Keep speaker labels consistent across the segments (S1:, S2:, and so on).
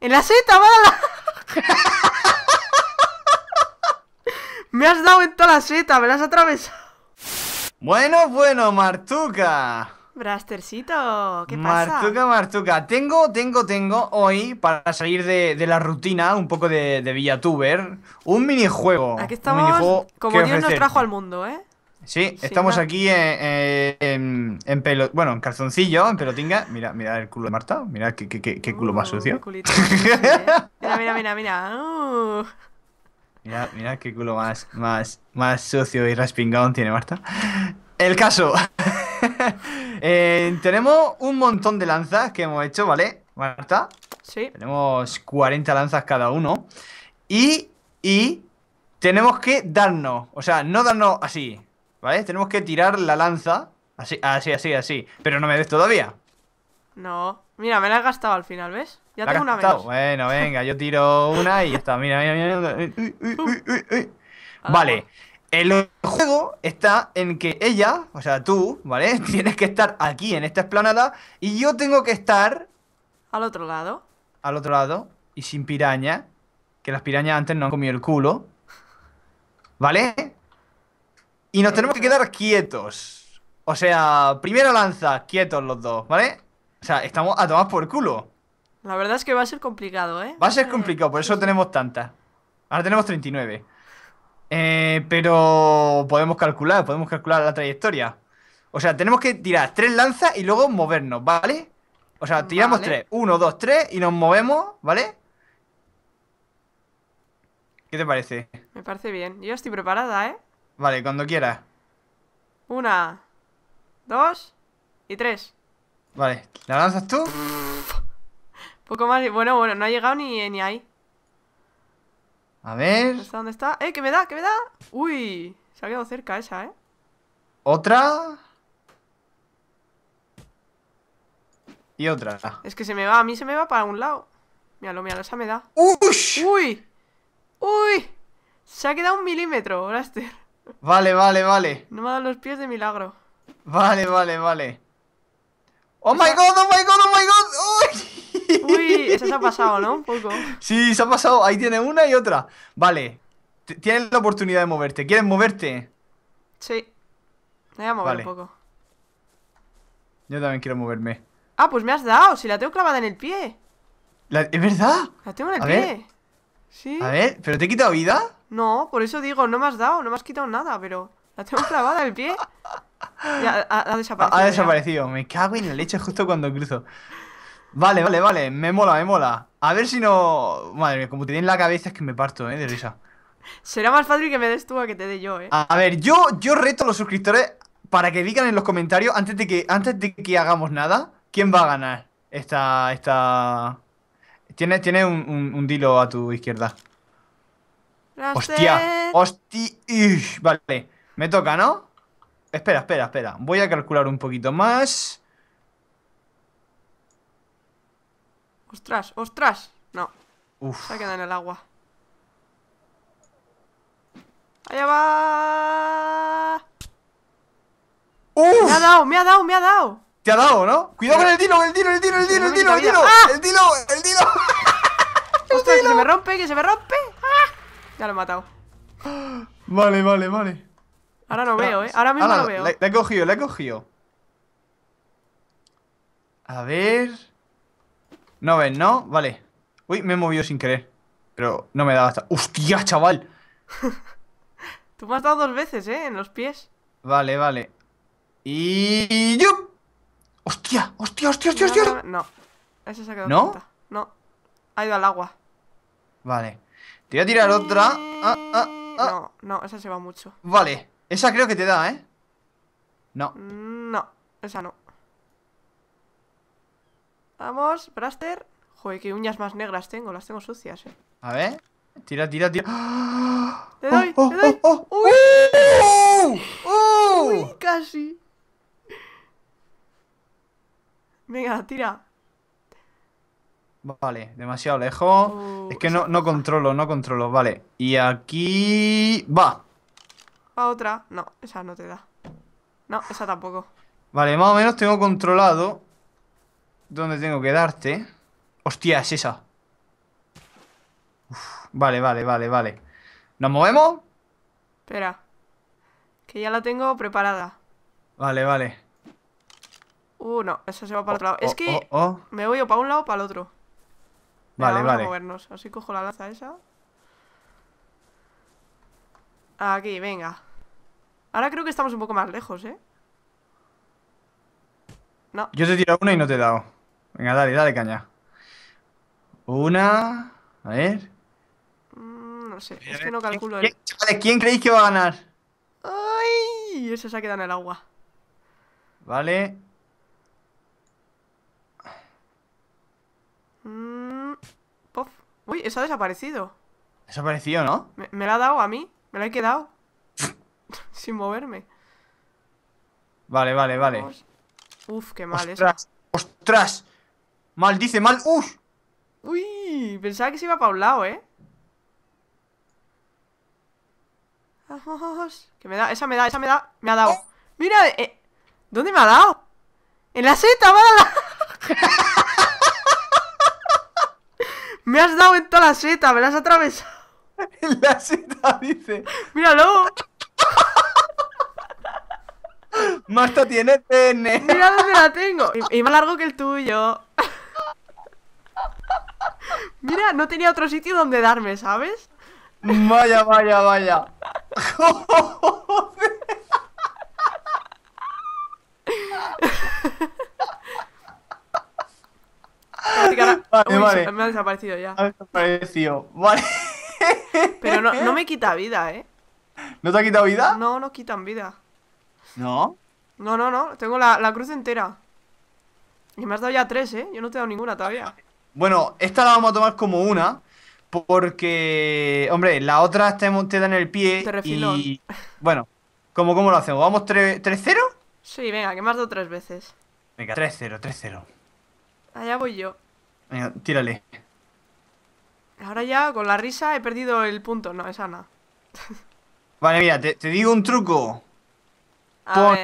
S1: En la seta, mala. me has dado en toda la seta, me la has atravesado.
S2: Bueno, bueno, Martuca.
S1: Brastercito, ¿qué pasa? Martuca,
S2: Martuca, tengo, tengo, tengo hoy, para salir de, la rutina un poco de, Villatuber, un minijuego. Aquí estamos, un minijuego como Dios nos trajo al mundo, ¿eh? Sí, estamos aquí eh, eh, en, bueno, en calzoncillo, en pelotinga. Mira, mira el culo de Marta, mira qué, culo más uh, sucio.
S1: ¿eh? mira, mira, mira, mira. Uh.
S2: Mira, mira qué culo más, más, más sucio y raspingón tiene Marta. El caso. Eh, tenemos un montón de lanzas que hemos hecho, ¿vale? Marta. Sí. Tenemos 40 lanzas cada uno. Y, y tenemos que darnos, o sea, no darnos así, ¿vale? Tenemos que tirar la lanza así, así, así, así. Pero no me des todavía.
S1: No. Mira, me la he gastado al final, ¿ves? Ya tengo una menos.
S2: Bueno, venga, yo tiro una y ya está. Mira, mira, mira. Uy, vale. El juego está en que ella, o sea, tú, ¿vale? Tienes que estar aquí en esta esplanada y yo tengo que estar. Al otro lado. Al otro lado y sin piraña. Que las pirañas antes no han comido el culo. ¿Vale? Y nos tenemos que quedar quietos. O sea, primera lanza, quietos los dos, ¿vale? O sea, estamos a tomar por culo.
S1: La verdad es que va a ser complicado, ¿eh?
S2: Va a ser eh, complicado, por eso tenemos tantas. Ahora tenemos 39. Eh, pero podemos calcular, podemos calcular la trayectoria. O sea, tenemos que tirar tres lanzas y luego movernos, ¿vale? O sea, tiramos tres. Uno, dos, tres y nos movemos, ¿vale? ¿Qué te parece?
S1: Me parece bien. Yo estoy preparada, ¿eh?
S2: Vale, cuando quieras.
S1: Una, dos y tres.
S2: Vale, ¿la lanzas tú?
S1: Poco más. Bueno, bueno, no ha llegado ni, ni ahí.
S2: A ver.
S1: dónde está? ¡Eh, que me da, que me da! ¡Uy! Se ha quedado cerca esa, ¿eh?
S2: ¿Otra? Y
S1: otra. Es que se me va, a mí se me va para un lado. Míralo, míralo, esa me da. ¡Uy! ¡Uy! Se ha quedado un milímetro, Blaster.
S2: Vale, vale, vale.
S1: No me ha dado los pies de milagro.
S2: Vale, vale, vale.
S1: ¡Oh, my god! ¡Oh, my god! ¡Oh, my god! Uy, se ha pasado, ¿no? Un poco.
S2: Sí, se ha pasado. Ahí tiene una y otra. Vale. Tienes la oportunidad de moverte. ¿Quieres moverte?
S1: Sí. Me voy a mover un poco.
S2: Yo también quiero moverme.
S1: Ah, pues me has dado. Si la tengo clavada en el pie.
S2: ¿Es verdad?
S1: La tengo en el pie. Sí. A ver, ¿pero te he quitado vida? No, por eso digo, no me has dado, no me has quitado nada, pero la tengo clavada en el pie. Ya, ha, desaparecido. Ha, desaparecido.
S2: Me cago en la leche justo cuando cruzo. Vale, vale, vale. Me mola, me mola. A ver si no. Madre mía, como te en la cabeza es que me parto, eh, de risa.
S1: Será más fácil que me des tú a que te dé yo, eh. A
S2: ver, yo, yo reto a los suscriptores para que digan en los comentarios, antes de que, antes de que hagamos nada, quién va a ganar esta. esta. Tiene, tiene un, dilo a tu izquierda.
S1: Hostia,
S2: hostia. Vale, me toca, ¿no? Espera, espera, espera. Voy a calcular un poquito
S1: más. Ostras, ostras. No. Uf. Se ha quedado en el agua. Allá va. ¡Uf! Me ha dado, me ha dado, me ha dado.
S2: Te ha dado, ¿no? Cuidado con el con el dino, el dino, el dino, el dino, el dino, ¡Ah! el
S1: dino, el dino. Ostras, que se me rompe, que se me rompe. ¡Ah! Ya lo he matado.
S2: Vale, vale, vale.
S1: Ahora no veo, ¿eh? Ahora mismo no veo.
S2: La he cogido, la he cogido. A ver... No ven, ¿no? Vale. Uy, me he movido sin querer. Pero no me dado hasta. ¡Hostia, chaval!
S1: Tú me has dado dos veces, ¿eh? En los pies.
S2: Vale, vale. Y.
S1: ¡Yup! ¡Hostia! ¡Hostia, hostia, hostia, No, no, se ha quedado. ¿No? No. Ha ido al agua.
S2: Vale. Te voy a tirar otra.
S1: Ah, ah, ah, no, no, esa se va mucho.
S2: Vale. Esa creo que te da, ¿eh? No.
S1: Mm, no, esa no. Vamos, Braster. Joder, qué uñas más negras tengo, las tengo sucias, eh.
S2: A ver. Tira, tira, tira. ¡Te doy!
S1: Oh, oh, ¡Te doy! Oh, oh. ¡Uh! ¡Uh! ¡Uy! Casi. Venga, tira.
S2: Vale, demasiado lejos. Uh, es que no, no, controlo, no controlo. Vale. Y aquí. ¡Va!
S1: A otra. No, esa no te da. No, esa tampoco.
S2: Vale, más o menos tengo controlado dónde tengo que darte. Hostia, es esa. vale, vale, vale, vale. ¿Nos movemos?
S1: Espera. Que ya la tengo preparada.
S2: Vale, vale.
S1: Uh, no, eso se va para oh, otro lado. es oh, que oh, me voy o para un lado o para el otro. vale, vamos A movernos. Así cojo la lanza esa. Aquí, venga. Ahora creo que estamos un poco más lejos, ¿eh? No.
S2: Yo te he tirado una y no te he dado. Venga, dale, dale caña. Una. A ver.
S1: Mm, no sé, es que no calculo. ¿Quién, el... ¿quién creéis que va a ganar? ¡Ay! Eso se ha quedado en el agua. Vale. Mm, Uy, eso ha desaparecido.
S2: Desaparecido, ¿no?
S1: Me, lo la ha dado a mí. Me la he quedado. Sin moverme.
S2: Vale, vale, vale.
S1: Uf, qué mal eso. ¡Ostras! Mal, dice mal. ¡Uy! Uy, pensaba que se iba para un lado, ¿eh? Vamos. Que me da, esa me da, esa me da, me ha dado. Mira, eh, ¿dónde me ha dado? En la seta, me me has dado en toda la seta, me la has atravesado. En la seta, dice. Míralo. ¡Masta tiene TN. Mira dónde la tengo. y más largo que el tuyo. Mira, no tenía otro sitio donde darme, ¿sabes? Vaya, vaya, vaya. Vale, vale. Me ha desaparecido ya. Ha
S2: desaparecido. Vale.
S1: Pero no, me quita vida, ¿eh?
S2: ¿No te ha quitado vida?
S1: No, no quitan vida. ¿No? No, no, no. Tengo la, la cruz entera. Y me has dado ya tres, ¿eh? Yo no te he dado ninguna todavía. Bueno, esta la vamos a
S2: tomar como una, porque, hombre, la otra te da en el pie. Y bueno, ¿cómo, lo hacemos? ¿Vamos 3-0?
S1: Sí, venga, que más de tres veces.
S2: Venga, 3-0, 3-0.
S1: Allá voy yo.
S2: Venga, tírale.
S1: Ahora ya, con la risa, he perdido el punto. No, es no.
S2: vale, mira, te, digo un truco. A Pon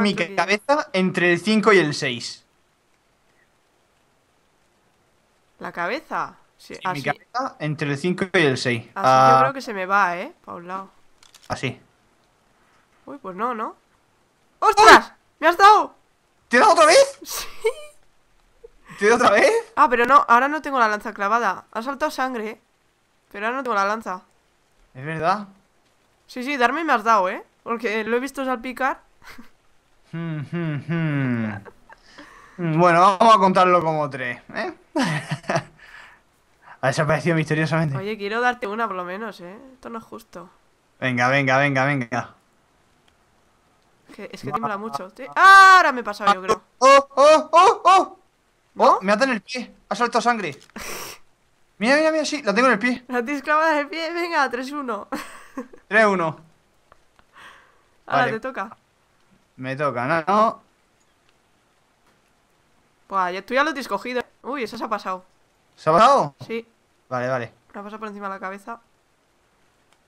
S1: mi cabeza
S2: entre el 5 y el 6.
S1: La cabeza. Sí, Mi cabeza
S2: entre el 5 y el 6. Así yo ah. creo
S1: que se me va, ¿eh? Para un lado. Así. Uy, pues no, ¿no? ¡Ostras! ¡Me has dado! ¿Te he dado otra vez? Sí. ¿Te he dado otra vez? Ah, pero no, ahora no tengo la lanza clavada. Ha saltado sangre, ¿eh? Pero ahora no tengo la lanza. ¿Es verdad? Sí, sí, darme me has dado, ¿eh? Porque lo he visto salpicar.
S2: Hmm, hmm, hmm. bueno, vamos a contarlo como tres, ¿eh? ha desaparecido misteriosamente. Oye,
S1: quiero darte una por lo menos, ¿eh? Esto no es justo.
S2: Venga, venga, venga, venga.
S1: Es que, es mola mucho. ¡Ah! Ahora me he pasado, yo creo. ¡Oh, oh, oh, oh! oh oh me ha en el pie. Ha salto sangre. Mira, mira, mira, sí, la tengo en el pie. La tienes clavada en el pie. Venga, 3-1. 3-1. Ahora te toca.
S2: Me toca, no.
S1: Buah, tú ya lo tienes cogido. Uy, eso se ha pasado. ¿Se ha pasado? Sí. Vale, vale. Se ha pasado por encima de la cabeza.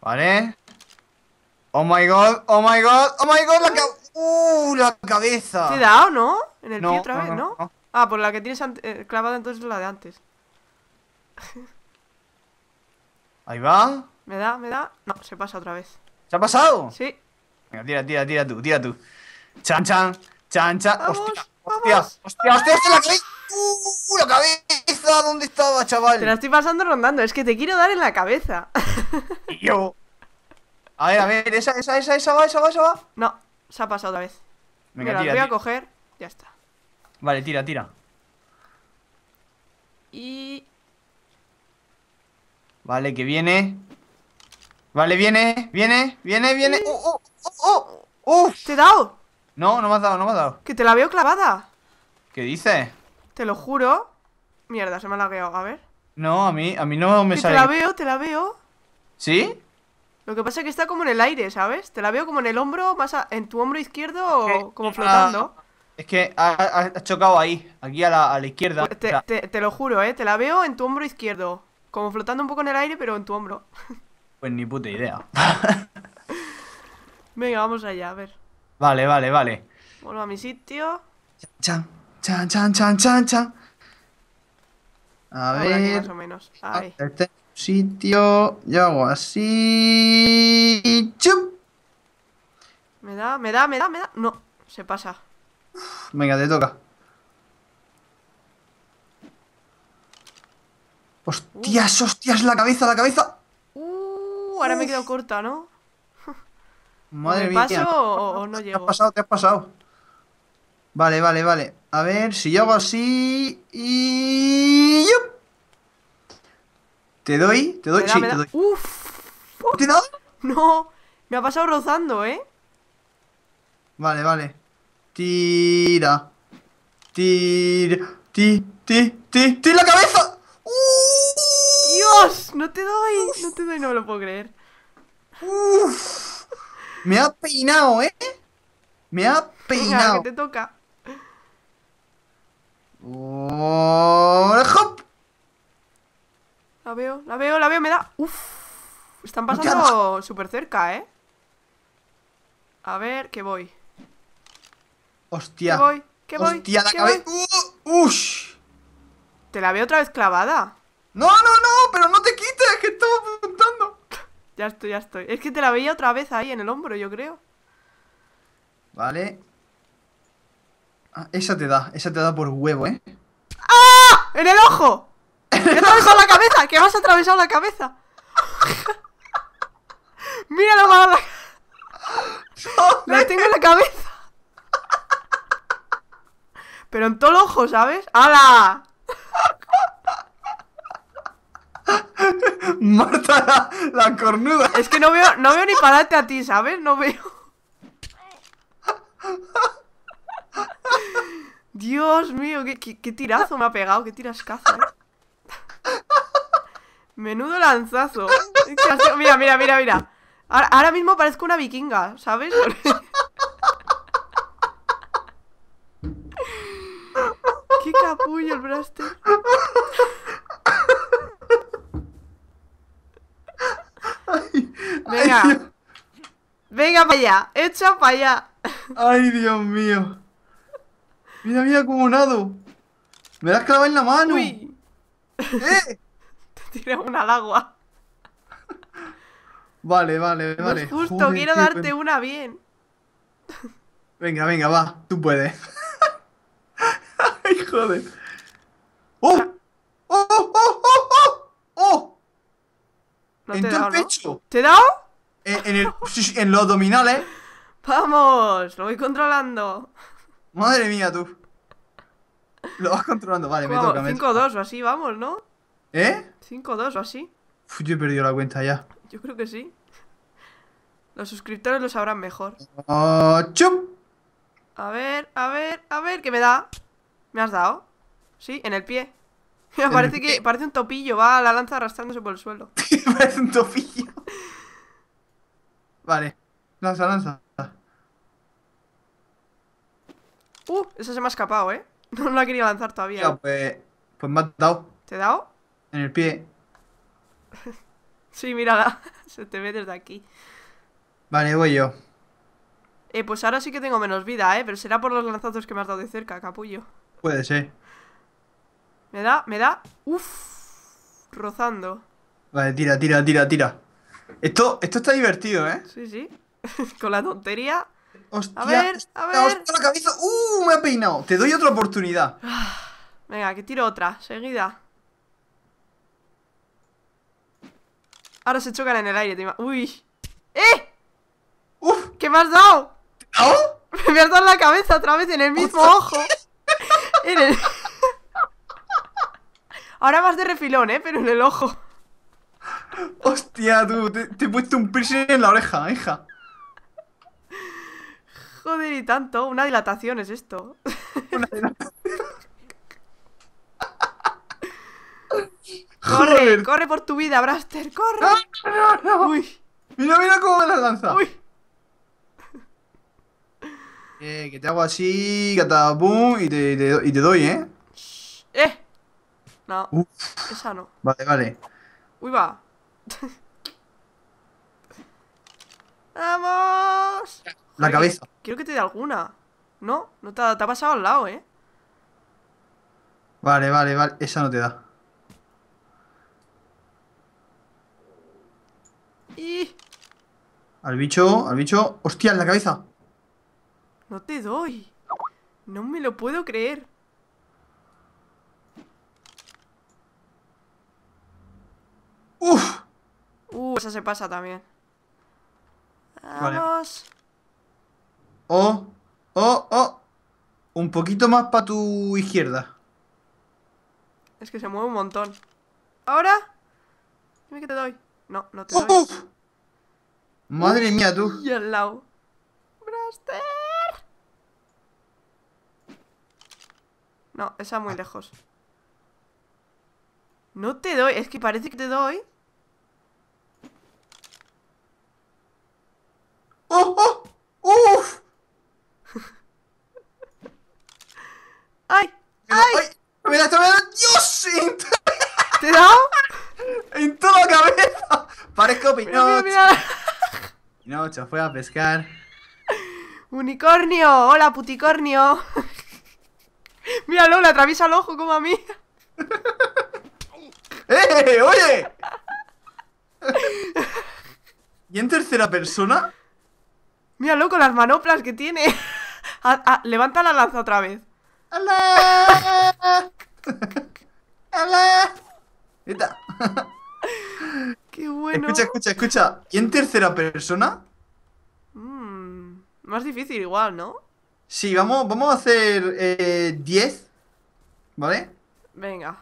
S2: Vale. Oh my god, oh my god, oh my god, la cabeza. Uh, la cabeza. Se ha dado,
S1: ¿no? En el pie otra vez, ¿no? Ah, por pues la que tienes eh, clavada entonces es la de antes. Ahí va. Me da, me da. No, se pasa otra vez.
S2: ¿Se ha pasado? Sí. Venga, tira, tira, tira tú, tira tú. Chan, chan, chan, chan. hostia, hostia,
S1: hostia, hostia, hostia, la cabeza. ¡Uh, la cabeza! ¿Dónde estaba, chaval? Te la estoy pasando rondando, es que te quiero dar en la cabeza. Yo. A ver, a ver, esa, esa, esa, esa va, esa va, esa va. No, se ha pasado otra vez. Venga, Mira, tira, voy a coger, ya está.
S2: Vale, tira, tira. Y... Vale, que viene. Vale, viene, viene,
S1: viene, viene. Mm. Oh, oh, oh, oh! ¡Uf! ¿Te he dado?
S2: No, no me has dado, no me has dado.
S1: Que te la veo clavada. ¿Qué dices? Te lo juro. Mierda, se me ha lagueado. A ver.
S2: No, a mí, a mí no me sale. Te la veo,
S1: te la veo. ¿Sí? Lo que pasa es que está como en el aire, ¿sabes? Te la veo como en el hombro, más en tu hombro izquierdo, o como ah, flotando.
S2: es que has chocado ahí, aquí a la, izquierda. Pues te,
S1: lo juro, ¿eh? Te la veo en tu hombro izquierdo. Como flotando un poco en el aire, pero en tu hombro.
S2: Pues ni puta idea.
S1: Venga, vamos allá, a ver.
S2: Vale, vale, vale.
S1: Vuelvo a mi sitio.
S2: Chao. Chan, chan, chan, chan, chan. A ver. Más menos. Este sitio. Yo hago así.
S1: chup. Me da, me da, me da, me da. No, se pasa.
S2: Venga, te toca. Hostias, hostias, la cabeza, la cabeza.
S1: Uh, ahora me he quedado corta, ¿no?
S2: Madre ¿Me mía. has pasado
S1: o no llego? Te has pasado,
S2: te has pasado. Vale, vale, vale. A ver, si yo hago así y... ¡Yup! Te doy, te doy, sí, te doy.
S1: Uf. ¿Te he No, me ha pasado rozando, ¿eh?
S2: Vale, vale. Tira. Tira. Ti, tira, la cabeza.
S1: Dios, no te doy, no te doy, no me lo puedo creer. Uf.
S2: Me ha peinado, ¿eh?
S1: Me ha peinado. que te toca
S2: hop!
S1: La veo, la veo, la veo, me da. Uf. Están pasando súper cerca, ¿eh? A ver, que voy.
S2: Hostia. ¿Qué voy,
S1: ¡Qué voy. Hostia, la cabeza. Uh, ¡Ush! Te la veo otra vez clavada. No, no, no, pero no te quites, que estaba apuntando. ya estoy, ya estoy. Es que te la veía otra vez ahí en el hombro, yo creo.
S2: Vale. Ah, esa te da, esa te da por huevo, ¿eh?
S1: ¡Ah! ¡En el ojo! ¡Me has atravesado la cabeza! ¡Que me has atravesado la cabeza! que vas a atravesar la cabeza mira la cabeza! La... tengo en la cabeza! Pero en todo el ojo, ¿sabes? ¡Hala! Marta la, la, cornuda. Es que no veo, no veo ni pararte a ti, ¿sabes? No veo. Dios mío, qué, tirazo me ha pegado, qué tirascazo. ¿eh? Menudo lanzazo. Mira, mira, mira, mira. Ahora, mismo parezco una vikinga, ¿sabes? qué capullo el braster. Venga. Venga para allá, echa para allá. Ay, Dios mío.
S2: Mira, mira acumulado. Me la has clavado en la mano. Uy. ¡Eh!
S1: Te tiré una al agua.
S2: Vale, vale, vale. es justo, quiero darte
S1: una bien.
S2: Venga, venga, va, tú puedes.
S1: Ay, joder. ¡Oh! ¡Oh, oh, oh, oh! ¡Oh! ¡Oh! ¿No el pecho. ¿Te he dado? En, eh, en, el, en los abdominales. Vamos, lo voy controlando. Madre mía, tú.
S2: Lo vas controlando, vale, me toca.
S1: 5-2 o así, vamos, ¿no? ¿Eh? 5-2 o así.
S2: Uf, yo he perdido la cuenta ya.
S1: Yo creo que sí. Los suscriptores lo sabrán mejor. ¡Chup! A ver, a ver, a ver, ¿qué me da? ¿Me has dado? Sí, en el pie. Me parece que parece un topillo, va la lanza arrastrándose por el suelo. parece un topillo.
S2: vale. Lanza, lanza. Uh, Esa se me
S1: ha escapado, ¿eh? No la quería lanzar todavía. Ya, ¿eh?
S2: pues, pues me ha dado. ¿Te he dado? En el pie.
S1: sí, mira, se te ve desde aquí.
S2: Vale, voy yo.
S1: Eh, pues ahora sí que tengo menos vida, ¿eh? Pero será por los lanzazos que me has dado de cerca, capullo. Puede ser. Me da, me da... Uf, rozando.
S2: Vale, tira, tira, tira, tira. Esto, esto está divertido, ¿eh?
S1: Sí, sí. Con la tontería a ver, a ver. Hostia, la cabeza. ¡Uh! Me ha peinado. Te
S2: doy otra oportunidad. Ah,
S1: venga, que tiro otra. Seguida. Ahora se chocan en el aire. Te ¡Uy! ¡Eh! ¡Uf! ¿Qué me has dado? ¿Oh? Me has dado la cabeza otra vez en el mismo ojo. Ahora vas de refilón, ¿eh? Pero en el ojo. Hostia, tú. Te, te he puesto un piercing en la oreja, hija. Joder, y tanto. Una dilatación es esto. Una dilatación. ¡Corre! ¡Corre por tu vida, Braster! ¡Corre! ¡No, no, no! ¡Uy! ¡Mira, mira cómo me la lanza! ¡Uy!
S2: Eh, que te hago así, catapum, y te, y te doy, ¿eh?
S1: ¡Eh! No, esa no. Vale, vale. ¡Uy, va! ¡Vamos! la cabeza. Quiero que te dé alguna. ¿No? No te ha, pasado al lado, ¿eh?
S2: Vale, vale, vale. Esa no te da. Al bicho, al bicho. ¡Hostia, en la cabeza!
S1: No te doy. No me lo puedo creer. ¡Uf! Uh, esa se pasa también. Vamos.
S2: Oh, oh, oh Un poquito más para tu izquierda.
S1: Es que se mueve un montón. ¿Ahora? Dime que te doy. No, no te doy.
S2: Madre mía, tú.
S1: Y al lado. ¡Braster! No, esa muy ah. lejos. No te doy. Es que parece que te doy. ¡Oh, oh! ¡Uf! ¡Ay! ¡Ay! ¡Me da, ¡Dios! ¿Te da? ¡En toda cabeza! Parezco Pinocho. fue a pescar. ¡Unicornio! ¡Hola, puticornio! Míralo, la atraviesa el ojo como a mí. ¡Eh! ¡Oye! ¿Y en tercera persona? Míralo con las manoplas que tiene. levanta la lanza otra vez. ¡Hola! ¡Hola! ¡Eta! ¡Qué bueno! Escucha,
S2: escucha, escucha. ¿Y en tercera persona?
S1: Mmm, más difícil igual, ¿no?
S2: Sí, vamos, vamos a hacer 10. Eh, ¿Vale? Venga.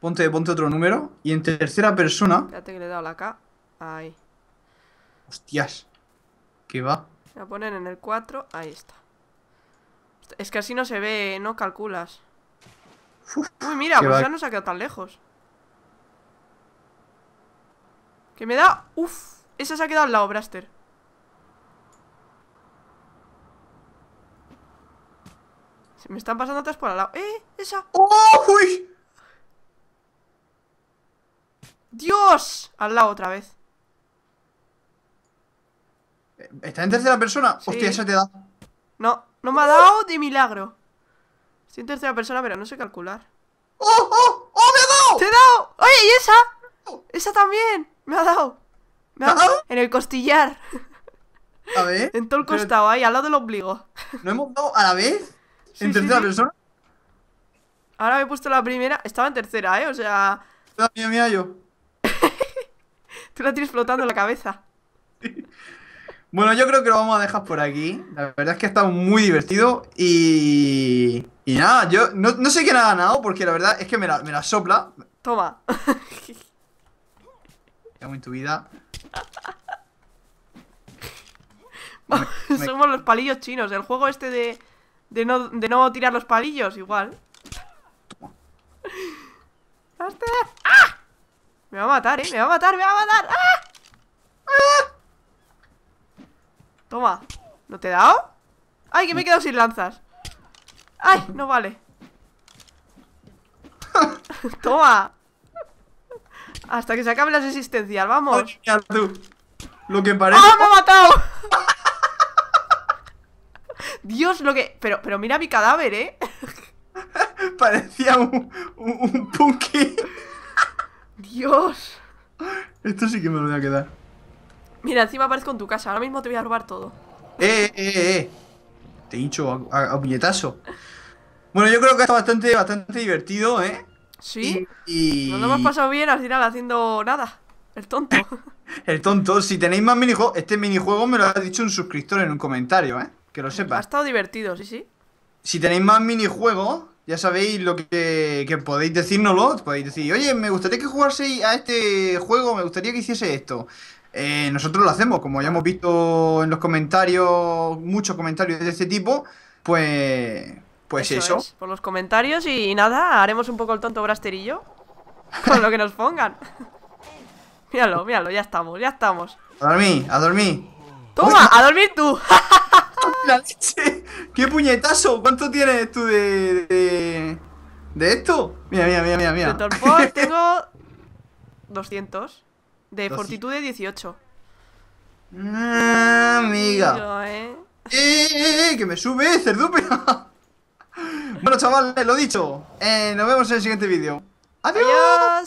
S2: Ponte, ponte otro número. Y en tercera persona.
S1: Espérate que le he dado la K. Ahí. Hostias. ¿Qué va? Voy a poner en el 4. Ahí está. Es que así no se ve, ¿eh? no calculas. Uy, mira, pues ya no se ha quedado tan lejos. Que me da... Uf, esa se ha quedado al lado, Braster. Se me están pasando atrás por al lado. ¡Eh! ¡Esa! ¡Oh, ¡Uy! ¡Dios! Al lado otra vez.
S2: ¿Está en tercera persona? Hostia, esa te da.
S1: No, no me ha dado de milagro. Estoy en tercera persona, pero no sé calcular. ¡Oh, oh, oh, me ha dado! ¡Te he dado! ¡Oye, y esa! ¡Esa también! Me ha dado. Me ha dado. En el costillar. A ver. En todo el costado, ahí, al lado del ombligo. ¿No hemos dado a la vez? ¿En tercera persona? Ahora me he puesto la primera. Estaba en tercera, ¿eh? O sea. mía, mía, yo. Tú la tienes flotando en la cabeza.
S2: Bueno, yo creo que lo vamos a dejar por aquí. La verdad es que ha estado muy divertido y. Y nada, yo no, sé quién ha ganado porque la verdad es que me la, me la sopla. Toma. en tu vida.
S1: Somos los palillos chinos. El juego este de, de, no, de no tirar los palillos, igual. ¡Ah! Me va a matar, eh. Me va a matar, me va a matar. ¡Ah! Toma ¿No te he dado? ¡Ay, que me he quedado sin lanzas! ¡Ay, no vale! ¡Toma! Hasta que se acabe las existencias, vamos Lo que ¡Ah, parece ¡Ah, me ha matado! Dios, lo que... Pero, pero mira mi cadáver, ¿eh? Parecía un, un, un punky Dios
S2: Esto sí que me lo voy a quedar
S1: Mira, encima aparezco en tu casa. Ahora mismo te voy a robar todo.
S2: ¡Eh, eh, eh! eh. Te hincho a, a, puñetazo. Bueno, yo creo que ha bastante, bastante divertido, ¿eh? Sí. Y, No lo hemos
S1: pasado bien al final haciendo nada. El tonto.
S2: el tonto. Si tenéis más minijuegos, este minijuego me lo ha dicho un suscriptor en un comentario, ¿eh? Que lo sepa. Ha
S1: estado divertido, sí, sí.
S2: Si tenéis más minijuegos, ya sabéis lo que, que podéis decírnoslo. Podéis decir, oye, me gustaría que jugaseis a este juego, me gustaría que hiciese esto. Eh, nosotros lo hacemos, como ya hemos visto en los comentarios, muchos comentarios de este tipo, pues, pues eso.
S1: por los comentarios y, nada, haremos un poco el tonto brasterillo con lo que nos pongan. míralo, míralo, ya estamos, ya estamos.
S2: A dormir, a dormir. ¡Toma! ¡A
S1: dormir tú! ¡La leche! ¡Qué puñetazo! ¿Cuánto tienes
S2: tú de, de. de, esto? Mira, mira, mira, mira. mira.
S1: tengo. 200. De fortitud de 18.
S2: Ah, amiga. ¿eh? Eh, que me sube, Cerdupe bueno, chavales, lo dicho. Eh, nos vemos en el siguiente vídeo. ¡Adiós!